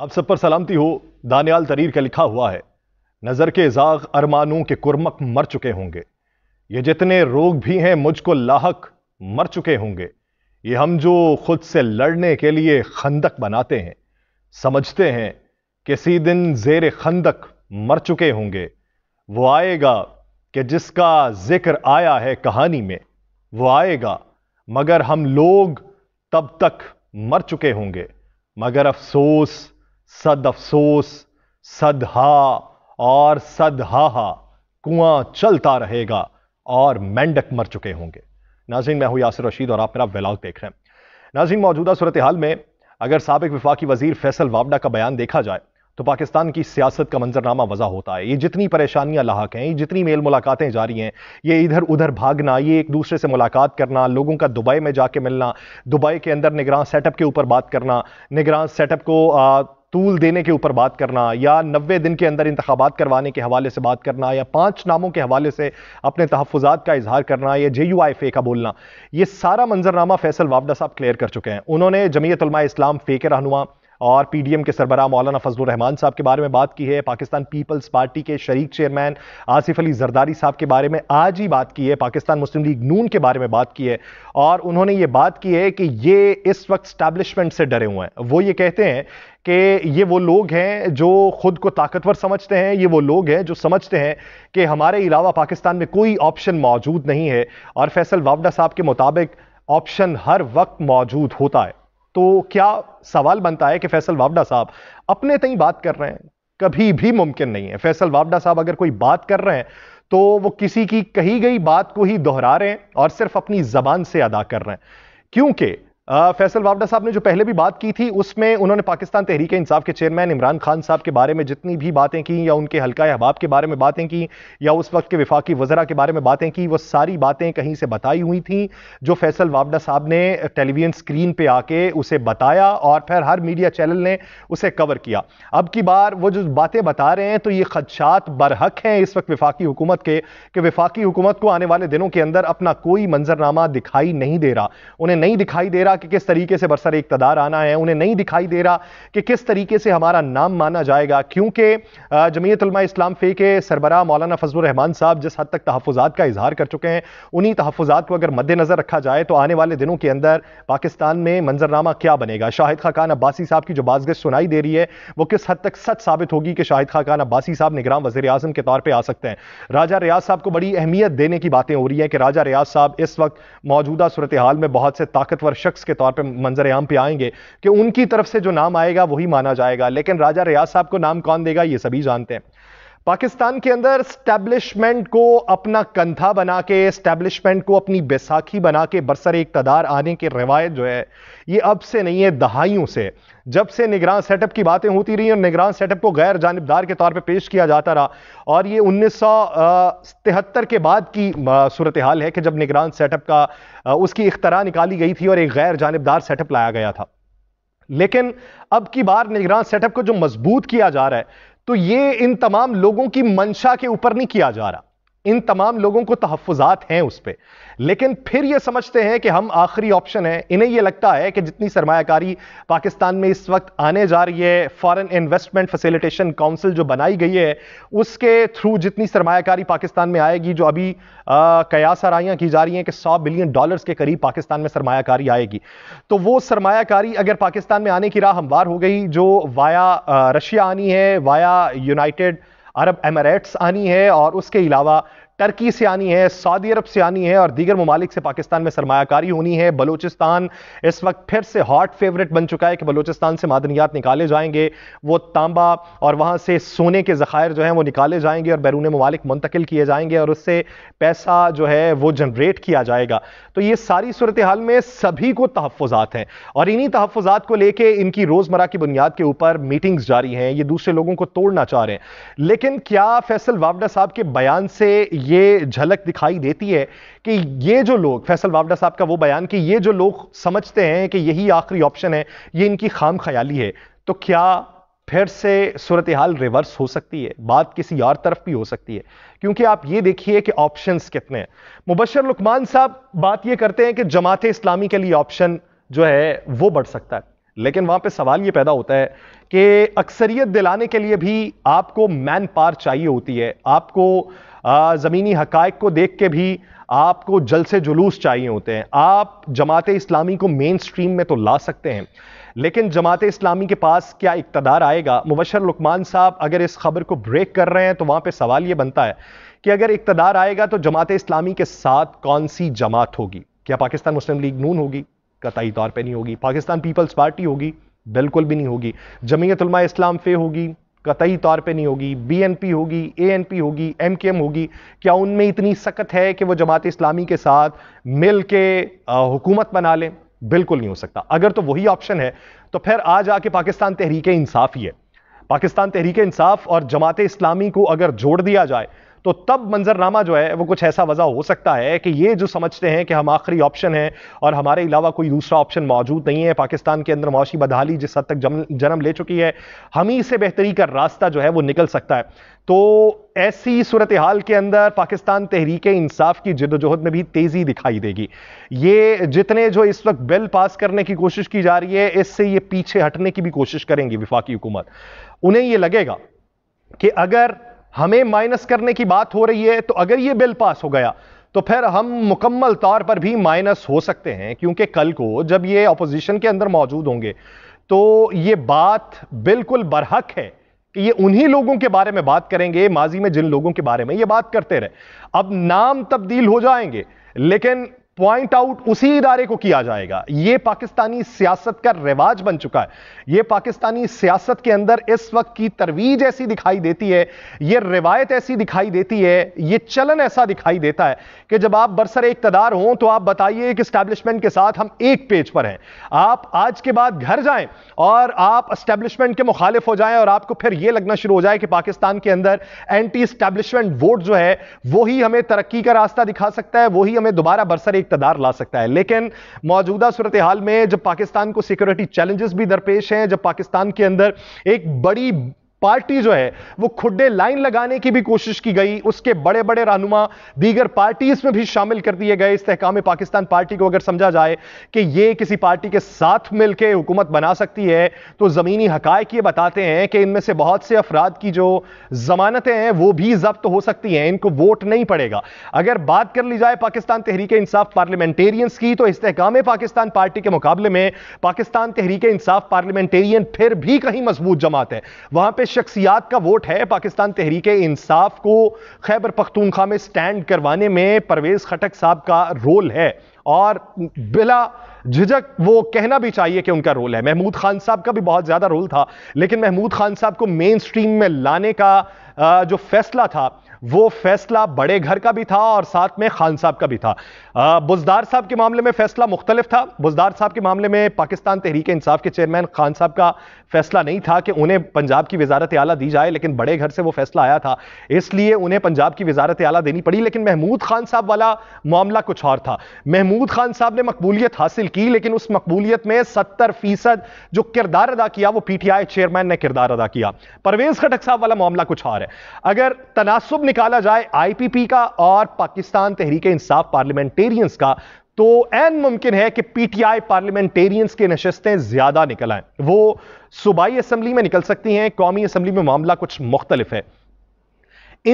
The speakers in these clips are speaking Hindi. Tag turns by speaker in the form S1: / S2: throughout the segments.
S1: आप सब पर सलामती हो दानियाल तरीर का लिखा हुआ है नज़र के जाग अरमानों के कुरमक मर चुके होंगे ये जितने रोग भी हैं मुझको लाहक मर चुके होंगे ये हम जो खुद से लड़ने के लिए खंदक बनाते हैं समझते हैं किसी दिन जेर खंदक मर चुके होंगे वो आएगा कि जिसका जिक्र आया है कहानी में वो आएगा मगर हम लोग तब तक मर चुके होंगे मगर अफसोस सद अफसोस सदहा और सदहा कुआं चलता रहेगा और मेंढक मर चुके होंगे नाजिन मैं हूं यासिर रशीद और आप मेरा वेलाग देख रहे हैं नाजिन मौजूदा सूरत हाल में अगर सबक विफाक वजीर फैसल वावडा का बयान देखा जाए तो पाकिस्तान की सियासत का मंजरनामा वजह होता है ये जितनी परेशानियां लाक हैं ये जितनी मेल मुलाकातें जारी हैं ये इधर उधर भागना ये एक दूसरे से मुलाकात करना लोगों का दुबई में जाके मिलना दुबई के अंदर निगरान सेटअप के ऊपर बात करना निगरान सेटअप को आ, तूल देने के ऊपर बात करना या नब्बे दिन के अंदर इंतबात करवाने के हवाले से बात करना या पांच नामों के हवाले से अपने तहफात का इजहार करना या जे यू आई फे का बोलना यह सारा मंजरनामा फैसल वावडा साहब क्लियर कर चुके हैं उन्होंने जमीयतलमा इस्लाम फे के रहनुमा और पीडीएम के सरबरा मौलाना फजल रहमान साहब के बारे में बात की है पाकिस्तान पीपल्स पार्टी के शरीक चेयरमैन आसिफ अली जरदारी साहब के बारे में आज ही बात की है पाकिस्तान मुस्लिम लीग नून के बारे में बात की है और उन्होंने ये बात की है कि ये इस वक्त स्टैब्लिशमेंट से डरे हुए हैं वो ये कहते हैं कि ये वो लोग हैं जो खुद को ताकतवर समझते हैं ये वो लोग हैं जो समझते हैं कि हमारे अलावा पाकिस्तान में कोई ऑप्शन मौजूद नहीं है और फैसल वावडा साहब के मुताबिक ऑप्शन हर वक्त मौजूद होता है तो क्या सवाल बनता है कि फैसल वावडा साहब अपने तई बात कर रहे हैं कभी भी मुमकिन नहीं है फैसल वावडा साहब अगर कोई बात कर रहे हैं तो वो किसी की कही गई बात को ही दोहरा रहे हैं और सिर्फ अपनी जबान से अदा कर रहे हैं क्योंकि फैसल वावडा साहब ने जो पहले भी बात की थी उसमें उन्होंने पाकिस्तान तहरीक इंसाफ के चेयरमैन इमरान खान साहब के बारे में जितनी भी बातें की या उनके हल्का अहबाब के बारे में बातें की या उस वक्त के विफाकी वजरा के बारे में बातें की वो सारी बातें कहीं से बताई हुई थी जो फैसल वावडा साहब ने टेलीविजन स्क्रीन पर आके उसे बताया और फिर हर मीडिया चैनल ने उसे कवर किया अब की बार वो जो बातें बता रहे हैं तो ये खदशात बरहक हैं इस वक्त विफाकी हुकूमत के कि विफाकी हुकूमत को आने वाले दिनों के अंदर अपना कोई मंजरनामा दिखाई नहीं दे रहा उन्हें नहीं दिखाई दे रहा रहा कि किस तरीके से बरसर इकतदार आना है उन्हें नहीं दिखाई दे रहा कि किस तरीके से हमारा नाम माना जाएगा क्योंकि जमीयतलमा इस्लाम फे के सरबरा मौलाना फजलरहमान साहब जिस हद तक तहफात का इजहार कर चुके हैं उन्हीं तहफात को अगर मद्देनजर रखा जाए तो आने वाले दिनों के अंदर पाकिस्तान में मंजरनामा क्या बनेगा शाहिद खाकान अब्बासी साहब की जो बाजगश सुनाई दे रही है वो किस हद तक सच साबित होगी कि शाहिद खाकान अब्बासी साहब निगरान वजी अजम के तौर पर आ सकते हैं राजा रियाज साहब को बड़ी अहमियत देने की बातें हो रही है कि राजा रियाज साहब इस वक्त मौजूदा सूरत हाल में बहुत से ताकतवर शख्स के तौर पर मंजर आम पे आएंगे कि उनकी तरफ से जो नाम आएगा वही माना जाएगा लेकिन राजा रियाज साहब को नाम कौन देगा ये सभी जानते हैं पाकिस्तान के अंदर स्टैब्लिशमेंट को अपना कंधा बना के स्टैब्लिशमेंट को अपनी बैसाखी बना के बरसर इकतदार आने की रवायत जो है ये अब से नहीं है दहाइयों से जब से निगरान सेटअप की बातें होती रही और निगरान सेटअप को गैर जानबदार के तौर पे पेश किया जाता रहा और ये उन्नीस तिहत्तर के बाद की सूरत हाल है कि जब निगरान सेटअप का उसकी इख्तरा निकाली गई थी और एक गैर जानबदार सेटअप लाया गया था लेकिन अब की बार निगरान सेटअप को जो मजबूत किया जा रहा है तो ये इन तमाम लोगों की मंशा के ऊपर नहीं किया जा रहा इन तमाम लोगों को तहफात हैं उस पर लेकिन फिर ये समझते हैं कि हम आखिरी ऑप्शन हैं इन्हें ये लगता है कि जितनी सरमाकारी पाकिस्तान में इस वक्त आने जा रही है फॉरेन इन्वेस्टमेंट फैसिलिटेशन काउंसिल जो बनाई गई है उसके थ्रू जितनी सरमाकारी पाकिस्तान में आएगी जो अभी कयासराइयाँ की जा रही हैं कि सौ बिलियन डॉलर्स के करीब पाकिस्तान में सरमाकारी आएगी तो वो सरमाकारी अगर पाकिस्तान में आने की राह हमवार हो गई जो वाया रशिया आनी है वाया यूनाइटेड अरब एमरेट्स आनी है और उसके अलावा टर्की से आनी है सऊदी अरब से आनी है और दीगर ममालिक से पाकिस्तान में सरमाकारी होनी है बलूचिस्तान इस वक्त फिर से हॉट फेवरेट बन चुका है कि बलूचिस्तान से मादनियात निकाले जाएंगे वो तांबा और वहाँ से सोने के ज़खायर जो हैं वो निकाले जाएंगे और बैरून ममालिक मुंतकिल किए जाएंगे और उससे पैसा जो है वो जनरेट किया जाएगा तो ये सारी सूरत हाल में सभी को तहफ़ात हैं और इन्हीं तहफ़ात को लेकर इनकी रोज़मर्रा की बुनियाद के ऊपर मीटिंग्स जारी हैं ये दूसरे लोगों को तोड़ना चाह रहे हैं लेकिन क्या फैसल वावडा साहब के बयान से ये झलक दिखाई देती है कि ये जो लोग फैसल वावडा साहब का वो बयान कि ये जो लोग समझते हैं कि यही आखिरी ऑप्शन है ये इनकी खाम ख्याली है तो क्या फिर से सूरत हाल रिवर्स हो सकती है बात किसी और तरफ भी हो सकती है क्योंकि आप ये देखिए कि ऑप्शंस कितने हैं मुबशर लुकमान साहब बात ये करते हैं कि जमात इस्लामी के लिए ऑप्शन जो है वो बढ़ सकता है लेकिन वहां पे सवाल ये पैदा होता है कि अक्सरियत दिलाने के लिए भी आपको मैन पार चाहिए होती है आपको ज़मीनी हक को देख के भी आपको जल से जुलूस चाहिए होते हैं आप जमात इस्लामी को मेन स्ट्रीम में तो ला सकते हैं लेकिन जमात इस्लामी के पास क्या इकतदार आएगा मुबशर लुकमान साहब अगर इस खबर को ब्रेक कर रहे हैं तो वहाँ पर सवाल ये बनता है कि अगर इकतदार आएगा तो जमात इस्लामी के साथ कौन सी जमात होगी क्या पाकिस्तान मुस्लिम लीग नून होगी कतई तौर पर नहीं होगी पाकिस्तान पीपल्स पार्टी होगी बिल्कुल भी नहीं होगी जमीयतलमा इस्लाम फे होगी कतई तौर पे नहीं होगी बीएनपी होगी एएनपी होगी एमकेएम होगी क्या उनमें इतनी सख्त है कि वो जमात इस्लामी के साथ मिल के हुकूमत बना लें बिल्कुल नहीं हो सकता अगर तो वही ऑप्शन है तो फिर आज आके पाकिस्तान तहरीक इंसाफ ही है पाकिस्तान तहरीक इंसाफ और जमात इस्लामी को अगर जोड़ दिया जाए तो तब मंजरनामा जो है वो कुछ ऐसा वजह हो सकता है कि ये जो समझते हैं कि हम आखिरी ऑप्शन हैं और हमारे अलावा कोई दूसरा ऑप्शन मौजूद नहीं है पाकिस्तान के अंदर मुशी बदहाली जिस हद तक जम, जन्म ले चुकी है हम ही से बेहतरी का रास्ता जो है वो निकल सकता है तो ऐसी सूरत हाल के अंदर पाकिस्तान तहरीक इंसाफ की जदोजहद में भी तेज़ी दिखाई देगी ये जितने जो इस वक्त बिल पास करने की कोशिश की जा रही है इससे ये पीछे हटने की भी कोशिश करेंगी विफाकी हुकूमत उन्हें ये लगेगा कि अगर हमें माइनस करने की बात हो रही है तो अगर यह बिल पास हो गया तो फिर हम मुकम्मल तौर पर भी माइनस हो सकते हैं क्योंकि कल को जब ये अपोजिशन के अंदर मौजूद होंगे तो ये बात बिल्कुल बरहक है कि ये उन्हीं लोगों के बारे में बात करेंगे माजी में जिन लोगों के बारे में ये बात करते रहे अब नाम तब्दील हो जाएंगे लेकिन पॉइंट आउट उसी इदारे को किया जाएगा यह पाकिस्तानी सियासत का रिवाज बन चुका है यह पाकिस्तानी सियासत के अंदर इस वक्त की तरवीज ऐसी दिखाई देती है यह रिवायत ऐसी दिखाई देती है यह चलन ऐसा दिखाई देता है कि जब आप बरसर इकतदार हों तो आप बताइए कि स्टैब्लिशमेंट के साथ हम एक पेज पर हैं आप आज के बाद घर जाएं और आप स्टैब्लिशमेंट के मुखालिफ हो जाएं और आपको फिर यह लगना शुरू हो जाए कि पाकिस्तान के अंदर एंटी स्टैब्लिशमेंट वोट जो है वही हमें तरक्की का रास्ता दिखा सकता है वही हमें दोबारा बरसर इकतदार ला सकता है लेकिन मौजूदा सूरत हाल में जब पाकिस्तान को सिक्योरिटी चैलेंजेस भी दरपेश हैं जब पाकिस्तान के अंदर एक बड़ी पार्टी जो है वो खुडे लाइन लगाने की भी कोशिश की गई उसके बड़े बड़े रहनुमा दीगर पार्टीज में भी शामिल कर दिए गए इस्तेकाम पाकिस्तान पार्टी को अगर समझा जाए कि ये किसी पार्टी के साथ मिलकर हुकूमत बना सकती है तो ज़मीनी हकायक ये बताते हैं कि इनमें से बहुत से अफराद की जो ज़मानतें हैं वो भी जब्त हो सकती हैं इनको वोट नहीं पड़ेगा अगर बात कर ली जाए पाकिस्तान तहरीक इंसाफ पार्लियामेंटेरियंस की तो इस्तेकाम पाकिस्तान पार्टी के मुकाबले में पाकिस्तान तहरीक इंसाफ पार्लियामेंटेरियन फिर भी कहीं मजबूत जमात है वहां पर शख्सियात का वोट है पाकिस्तान तहरीक इंसाफ को खैबर पख्तूनख्वा में स्टैंड करवाने में परवेज खटक साहब का रोल है और बिला झिझक वो कहना भी चाहिए कि उनका रोल है महमूद खान साहब का भी बहुत ज़्यादा रोल था लेकिन महमूद खान साहब को मेन स्ट्रीम में लाने का जो फैसला था वो फैसला बड़े घर का भी था और साथ में खान साहब का भी था बुजदार साहब के मामले में फैसला मुख्तलिफ था बुजदार साहब के मामले में पाकिस्तान तहरीक इंसाफ के चेयरमैन खान साहब का फैसला नहीं था कि उन्हें पंजाब की वजारत आला दी जाए लेकिन बड़े घर से वो फैसला आया था इसलिए उन्हें पंजाब की वजारत आला देनी पड़ी लेकिन महमूद खान साहब वाला मामला कुछ और था महमूद खान साहब ने मकबूलियत हासिल की लेकिन उस मकबूलियत में सत्तर फीसद जो किरदार अदा किया वो पीटीआई चेयरमैन ने किरदार अदा किया परवेज खटक साहब वाला मामला कुछ और है अगर तनासुब निकाला जाए आईपीपी का और पाकिस्तान तहरीक इंसाफ पार्लियामेंटेरियंस का तो एन मुमकिन है कि पीटीआई पार्लियामेंटेरियंस के नशस्तें ज्यादा निकल आए वो सूबाई असम्बली में निकल सकती हैं कौमी असम्बली में मामला कुछ मुख्तलिफ है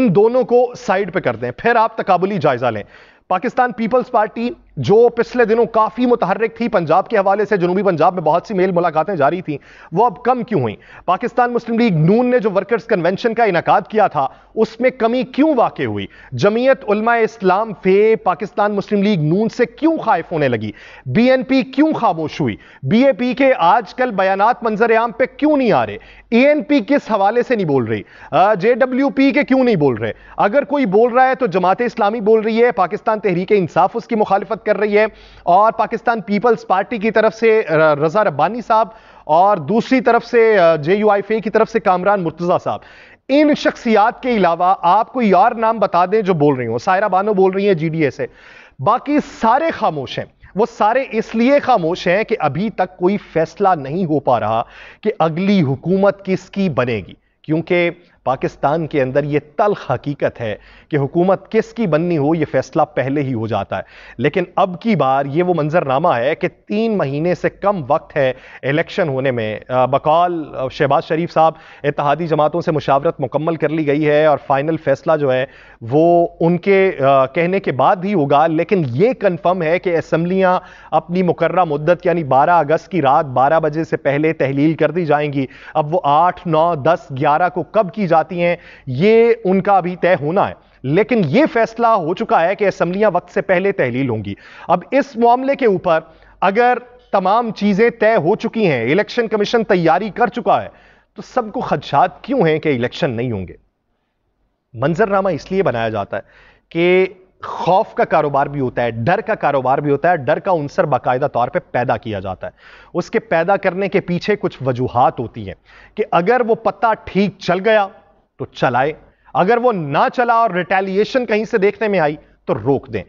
S1: इन दोनों को साइड पर कर दें फिर आप तकबली जायजा लें पाकिस्तान पीपल्स पार्टी जो पिछले दिनों काफ़ी मुतहरक थी पंजाब के हवाले से जनूबी पंजाब में बहुत सी मेल मुलाकातें जारी थी वो अब कम क्यों हुई पाकिस्तान मुस्लिम लीग नून ने जो वर्कर्स कन्वेंशन का इनका किया था उसमें कमी क्यों वाक़ हुई जमीयत उलमा इस्लाम फे पाकिस्तान मुस्लिम लीग नून से क्यों खाइफ होने लगी बी एन पी क्यों खामोश हुई बी ए पी के आजकल बयान मंजर आम पे क्यों नहीं आ रहे ए एन पी किस हवाले से नहीं बोल रही जे डब्ल्यू पी के क्यों नहीं बोल रहे अगर कोई बोल रहा है तो जमात इस्लामी बोल रही है पाकिस्तान तहरीक इंसाफ उसकी मुखालफत कर रही है और पाकिस्तान पीपल्स पार्टी की तरफ से रजा रब्बानी साहब और दूसरी तरफ से जे यू आई फे की तरफ से कामरान मुर्तजा साहब इन शख्सियात के अलावा आप कोई और नाम बता दें जो बोल रही हो सायरा बानो बोल रही है जीडीए से बाकी सारे खामोश हैं वो सारे इसलिए खामोश हैं कि अभी तक कोई फैसला नहीं हो पा रहा कि अगली हुकूमत किसकी बनेगी क्योंकि पाकिस्तान के अंदर ये तलख हकीकत है कि हुकूमत किसकी बननी हो ये फैसला पहले ही हो जाता है लेकिन अब की बार ये वो मंजरनामा है कि तीन महीने से कम वक्त है इलेक्शन होने में बकौल शहबाज शरीफ साहब इतिहादी जमातों से मुशावरत मुकम्मल कर ली गई है और फाइनल फैसला जो है वो उनके कहने के बाद ही होगा लेकिन ये कन्फर्म है कि असम्बलियाँ अपनी मुकर्रा मुद्दत यानी बारह अगस्त की रात बारह बजे से पहले तहलील कर दी जाएंगी अब वो आठ नौ दस ग्यारह को कब की जाती हैं ये उनका अभी तय होना है लेकिन यह फैसला हो चुका है कि असम्बलियां वक्त से पहले तहलील होंगी अब इस मामले के ऊपर अगर तमाम चीजें तय हो चुकी हैं इलेक्शन कमीशन तैयारी कर चुका है तो सबको खदशात क्यों हैं कि इलेक्शन नहीं होंगे मंजरनामा इसलिए बनाया जाता है कि खौफ का कारोबार भी होता है डर का कारोबार भी होता है डर का उनसर बाकायदा तौर पे पैदा किया जाता है उसके पैदा करने के पीछे कुछ वजूहत होती हैं कि अगर वो पत्ता ठीक चल गया तो चलाए अगर वो ना चला और रिटेलिएशन कहीं से देखने में आई तो रोक दें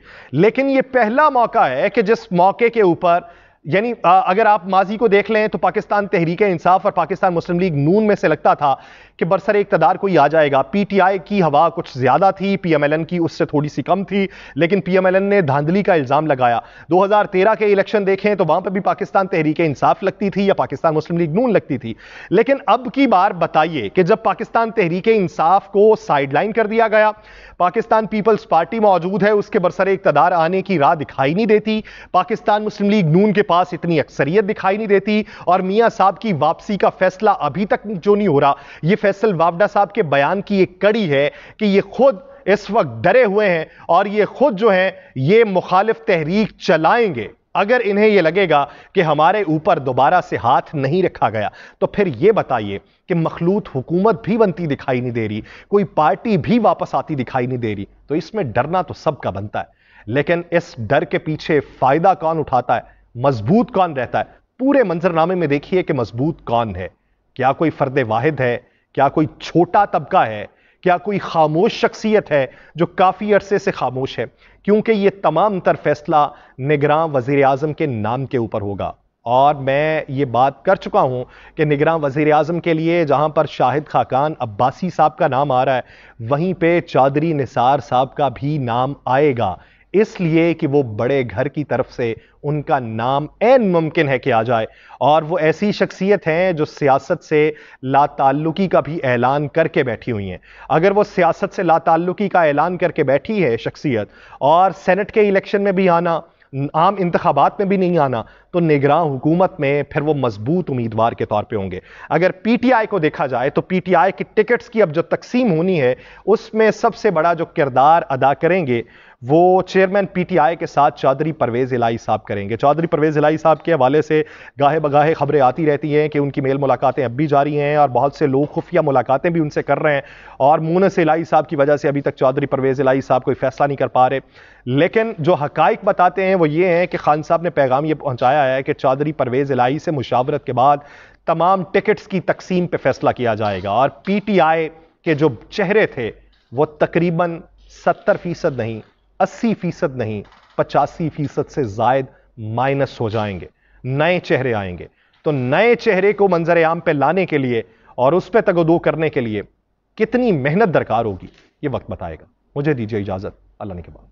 S1: लेकिन ये पहला मौका है कि जिस मौके के ऊपर यानी अगर आप माजी को देख लें तो पाकिस्तान तहरीक इंसाफ और पाकिस्तान मुस्लिम लीग नून में से लगता था कि बरसर इकतदार कोई आ जाएगा पीटीआई की हवा कुछ ज्यादा थी पीएमएलएन की उससे थोड़ी सी कम थी लेकिन पीएमएलएन ने धांधली का इल्जाम लगाया 2013 के इलेक्शन देखें तो वहां पर भी पाकिस्तान तहरीक इंसाफ लगती थी या पाकिस्तान मुस्लिम लीग नून लगती थी लेकिन अब की बार बताइए कि जब पाकिस्तान तहरीक इंसाफ को साइडलाइन कर दिया गया पाकिस्तान पीपल्स पार्टी मौजूद है उसके बरसर इकतदार आने की राह दिखाई नहीं देती पाकिस्तान मुस्लिम लीग नून के पास इतनी अक्सरियत दिखाई नहीं देती और मियाँ साहब की वापसी का फैसला अभी तक जो नहीं हो रहा यह फैसल वावडा साहब के बयान की एक कड़ी है कि ये खुद इस वक्त डरे हुए हैं और ये खुद जो हैं ये मुखालिफ तहरीक चलाएंगे अगर इन्हें यह लगेगा कि हमारे ऊपर दोबारा से हाथ नहीं रखा गया तो फिर यह बताइए कि मखलूत हुकूमत भी बनती दिखाई नहीं दे रही कोई पार्टी भी वापस आती दिखाई नहीं दे रही तो इसमें डरना तो सबका बनता है लेकिन इस डर के पीछे फायदा कौन उठाता है मजबूत कौन रहता है पूरे मंजरनामे में देखिए कि मजबूत कौन है क्या कोई फर्द वाहिद है क्या कोई छोटा तबका है क्या कोई खामोश शख्सियत है जो काफ़ी अरसे से खामोश है क्योंकि ये तमाम तर फैसला निगरान वजीर अजम के नाम के ऊपर होगा और मैं ये बात कर चुका हूँ कि निगरान वजीर अजम के लिए जहाँ पर शाहिद खाकान अब्बासी साहब का नाम आ रहा है वहीं पर चौधरी निसार साहब का भी नाम आएगा इसलिए कि वो बड़े घर की तरफ से उनका नाम एन मुमकिन है कि आ जाए और वो ऐसी शख्सियत हैं जो सियासत से लाताल्लुकी का भी ऐलान करके बैठी हुई हैं अगर वो सियासत से लाताल्लुकी का ऐलान करके बैठी है शख्सियत और सेनेट के इलेक्शन में भी आना आम इंतबात में भी नहीं आना तो निगरान हुकूमत में फिर वो मजबूत उम्मीदवार के तौर पे होंगे अगर पीटीआई को देखा जाए तो पीटीआई की टिकट्स की अब जो तकसीम होनी है उसमें सबसे बड़ा जो किरदार अदा करेंगे वो चेयरमैन पीटीआई के साथ चौधरी परवेज इलाई साहब करेंगे चौधरी परवेज इलाई साहब के हवाले से गाहे बगाहे खबरें आती रहती हैं कि उनकी मेल मुलाकातें अब भी जारी हैं और बहुत से लोग खुफिया मुलाकातें भी उनसे कर रहे हैं और मूनस इलाई साहब की वजह से अभी तक चौधरी परवेज इलाई साहब कोई फैसला नहीं कर पा रहे लेकिन जो हकाइक बताते हैं वो ये हैं कि खान साहब ने पैगाम ये पहुंचाया है कि चौधरी परवेज इलाई से मुशावरत के बाद तमाम टिकट्स की तकसीम पर फैसला किया जाएगा और पीटीआई के जो चेहरे थे वो तकरीबन सत्तर फीसद नहीं अस्सी फीसद नहीं पचासी फीसद से जायद माइनस हो जाएंगे नए चेहरे आएंगे तो नए चेहरे को मंजर आम पे लाने के लिए और उस पर तगोदो करने के लिए कितनी मेहनत दरकार होगी ये वक्त बताएगा मुझे दीजिए इजाजत अल्लाह ने के बाद